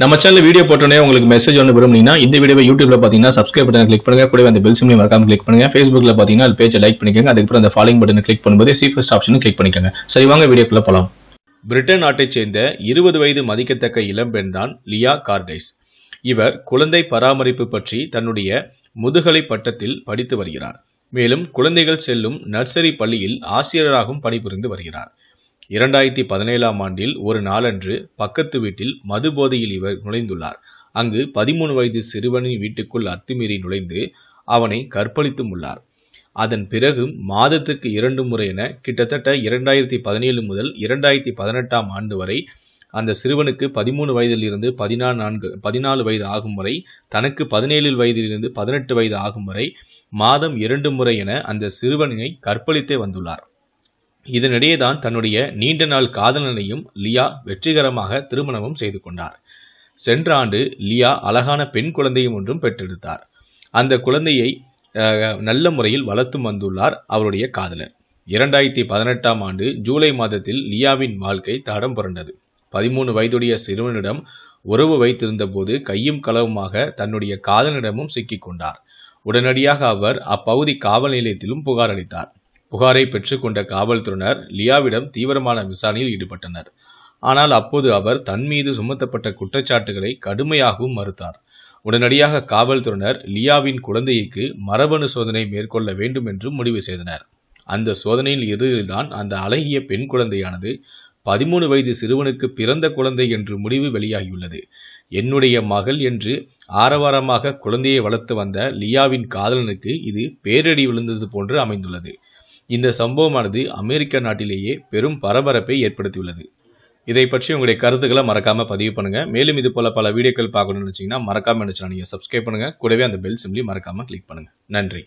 நம்ம channel video போட்டோன்னே உங்களுக்கு மெசேஜ் ஒன்று விரும்புனீங்கன்னா இந்த வீடியோ யூடியூப்ல பார்த்தீங்கன்னா சப்ஸ்கிரைப் பட்டன் கிளிக் பண்ணுங்க கூட அந்த பெல் சிம்லையும் மறக்காம கிளிக் பண்ணுங்க ஃபேஸ்புக்ல பார்த்தீங்கன்னா அது பேஜை லைக் பண்ணிக்கோங்க அதுக்கப்புறம் அந்த ஃபாலோ பட்டன் கிளிக் பண்ணும்போது ஃபர்ஸ்ட் ஆப்ஷன் கிளிக் பண்ணிக்கோங்க சரி வாங்க வீடியோக்குள்ள போலாம் பிரிட்டன் நாட்டைச் சேர்ந்த இருபது வயது மதிக்கத்தக்க இளம்பெண் தான் லியா கார்டைஸ் இவர் குழந்தை பராமரிப்பு பற்றி தன்னுடைய முதுகலை பட்டத்தில் படித்து வருகிறார் மேலும் குழந்தைகள் செல்லும் நர்சரி பள்ளியில் ஆசிரியராகவும் பணிபுரிந்து வருகிறார் இரண்டாயிரத்தி பதினேழாம் ஆண்டில் ஒரு நாளன்று பக்கத்து வீட்டில் மது போதையில் இவர் நுழைந்துள்ளார் அங்கு பதிமூணு வயது சிறுவனின் வீட்டுக்குள் அத்துமீறி நுழைந்து அவனை கற்பழித்தும் உள்ளார் அதன் பிறகும் மாதத்துக்கு இரண்டு முறை என கிட்டத்தட்ட இரண்டாயிரத்தி பதினேழு முதல் இரண்டாயிரத்தி பதினெட்டாம் ஆண்டு வரை அந்த சிறுவனுக்கு பதிமூணு வயதிலிருந்து பதினாலு நான்கு பதினாலு வயது ஆகும் வரை தனக்கு பதினேழு வயதிலிருந்து பதினெட்டு வயது ஆகும் வரை மாதம் இரண்டு முறை என அந்த சிறுவனினை கற்பழித்தே வந்துள்ளார் இதனிடையே தான் தன்னுடைய நீண்ட நாள் காதலனையும் லியா வெற்றிகரமாக திருமணமும் செய்து கொண்டார் சென்ற ஆண்டு லியா அழகான பெண் குழந்தையும் ஒன்றும் பெற்றெடுத்தார் அந்த குழந்தையை நல்ல முறையில் வளர்த்தும் வந்துள்ளார் அவருடைய காதலர் இரண்டாயிரத்தி பதினெட்டாம் ஆண்டு ஜூலை மாதத்தில் லியாவின் வாழ்க்கை தடம் புரண்டது பதிமூணு வயதுடைய சிறுவனிடம் உறவு வைத்திருந்த போது கையும் களவுமாக தன்னுடைய காதலனிடமும் கொண்டார் உடனடியாக அவர் அப்பகுதி காவல் நிலையத்திலும் புகார் அளித்தார் புகாரை பெற்றுக்கொண்ட காவல்துறையினர் லியாவிடம் தீவிரமான விசாரணையில் ஈடுபட்டனர் ஆனால் அப்போது அவர் தன் மீது சுமத்தப்பட்ட குற்றச்சாட்டுகளை கடுமையாகவும் மறுத்தார் உடனடியாக காவல்துறையினர் லியாவின் குழந்தைக்கு மரபணு சோதனை மேற்கொள்ள வேண்டும் என்றும் முடிவு செய்தனர் அந்த சோதனையில் இறுதியில்தான் அந்த அழகிய பெண் குழந்தையானது பதிமூணு வயது சிறுவனுக்கு பிறந்த குழந்தை என்று முடிவு வெளியாகியுள்ளது என்னுடைய மகள் என்று ஆரவாரமாக குழந்தையை வளர்த்து வந்த லியாவின் காதலனுக்கு இது பேரடி விழுந்தது போன்று அமைந்துள்ளது இந்த சம்பவமானது அமெரிக்க நாட்டிலேயே பெரும் பரபரப்பை ஏற்படுத்தியுள்ளது இதை பற்றி உங்களுடைய கருத்துக்களை மறக்காமல் பதிவு பண்ணுங்கள் மேலும் இது போல பல வீடியோக்கள் பார்க்கணும்னு நினைச்சீங்கன்னா மறக்காமல் நினச்சினா நீங்கள் சப்ஸ்கிரைப் பண்ணுங்கள் கூடவே அந்த பெல் சிம்லி மறக்காமல் கிளிக் பண்ணுங்கள் நன்றி